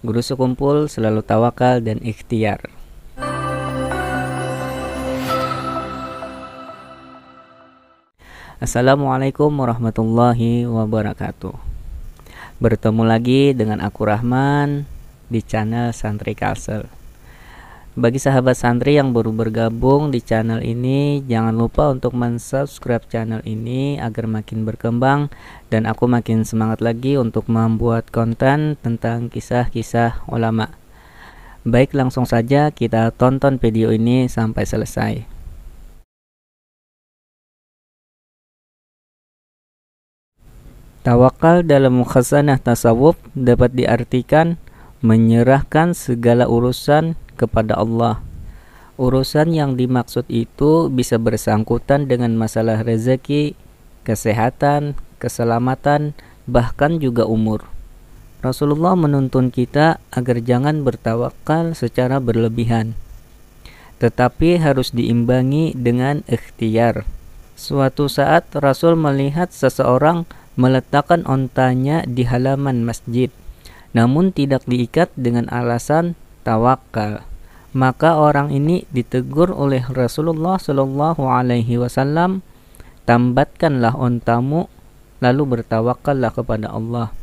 guru sekumpul selalu tawakal dan ikhtiar. Assalamualaikum warahmatullahi wabarakatuh. Bertemu lagi dengan aku Rahman di channel Santri Castle. Bagi sahabat santri yang baru bergabung di channel ini, jangan lupa untuk mensubscribe channel ini agar makin berkembang dan aku makin semangat lagi untuk membuat konten tentang kisah-kisah ulama. Baik, langsung saja kita tonton video ini sampai selesai. Tawakal dalam khazanah tasawuf dapat diartikan menyerahkan segala urusan kepada Allah. Urusan yang dimaksud itu bisa bersangkutan dengan masalah rezeki, kesehatan, keselamatan, bahkan juga umur. Rasulullah menuntun kita agar jangan bertawakal secara berlebihan, tetapi harus diimbangi dengan ikhtiar. Suatu saat Rasul melihat seseorang meletakkan ontanya di halaman masjid, namun tidak diikat dengan alasan tawakal maka orang ini ditegur oleh Rasulullah Shallallahu Alaihi Wasallam tambatkanlah ontamu lalu bertawakallah kepada Allah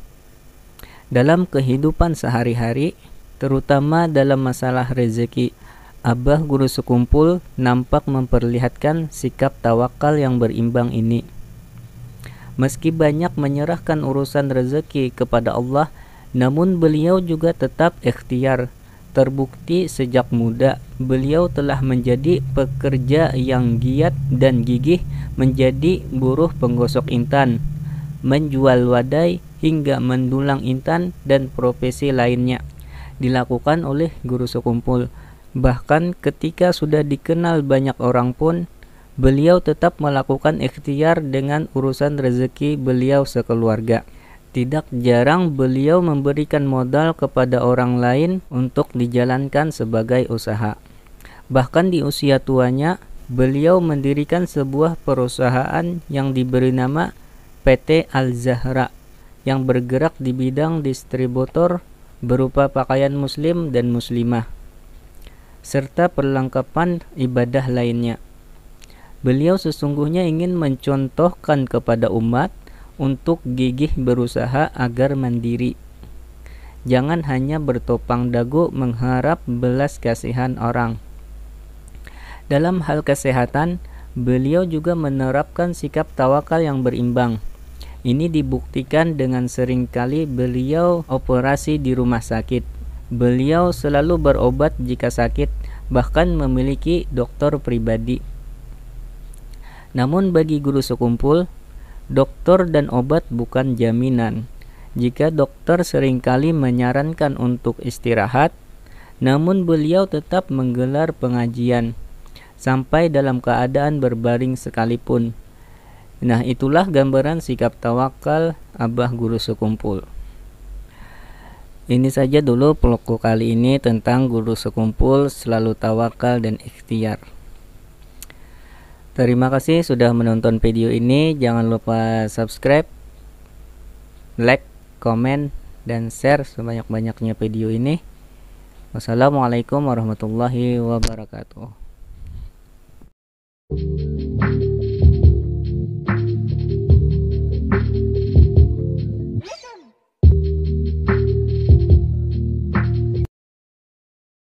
dalam kehidupan sehari-hari terutama dalam masalah rezeki Abah guru sekumpul nampak memperlihatkan sikap tawakal yang berimbang ini meski banyak menyerahkan urusan rezeki kepada Allah namun beliau juga tetap ikhtiar Terbukti sejak muda, beliau telah menjadi pekerja yang giat dan gigih menjadi buruh penggosok intan, menjual wadai hingga mendulang intan dan profesi lainnya dilakukan oleh guru sekumpul. Bahkan ketika sudah dikenal banyak orang pun, beliau tetap melakukan ikhtiar dengan urusan rezeki beliau sekeluarga. Tidak jarang beliau memberikan modal kepada orang lain untuk dijalankan sebagai usaha. Bahkan di usia tuanya, beliau mendirikan sebuah perusahaan yang diberi nama PT Al-Zahra yang bergerak di bidang distributor berupa pakaian muslim dan muslimah serta perlengkapan ibadah lainnya. Beliau sesungguhnya ingin mencontohkan kepada umat untuk gigih berusaha agar mandiri. Jangan hanya bertopang dagu mengharap belas kasihan orang. Dalam hal kesehatan, beliau juga menerapkan sikap tawakal yang berimbang. Ini dibuktikan dengan seringkali beliau operasi di rumah sakit. Beliau selalu berobat jika sakit, bahkan memiliki dokter pribadi. Namun bagi guru sekumpul, Dokter dan obat bukan jaminan. Jika dokter seringkali menyarankan untuk istirahat, namun beliau tetap menggelar pengajian sampai dalam keadaan berbaring sekalipun. Nah, itulah gambaran sikap tawakal Abah Guru Sekumpul. Ini saja dulu peluku kali ini tentang guru sekumpul selalu tawakal dan ikhtiar. Terima kasih sudah menonton video ini. Jangan lupa subscribe, like, komen, dan share sebanyak-banyaknya video ini. Wassalamualaikum warahmatullahi wabarakatuh.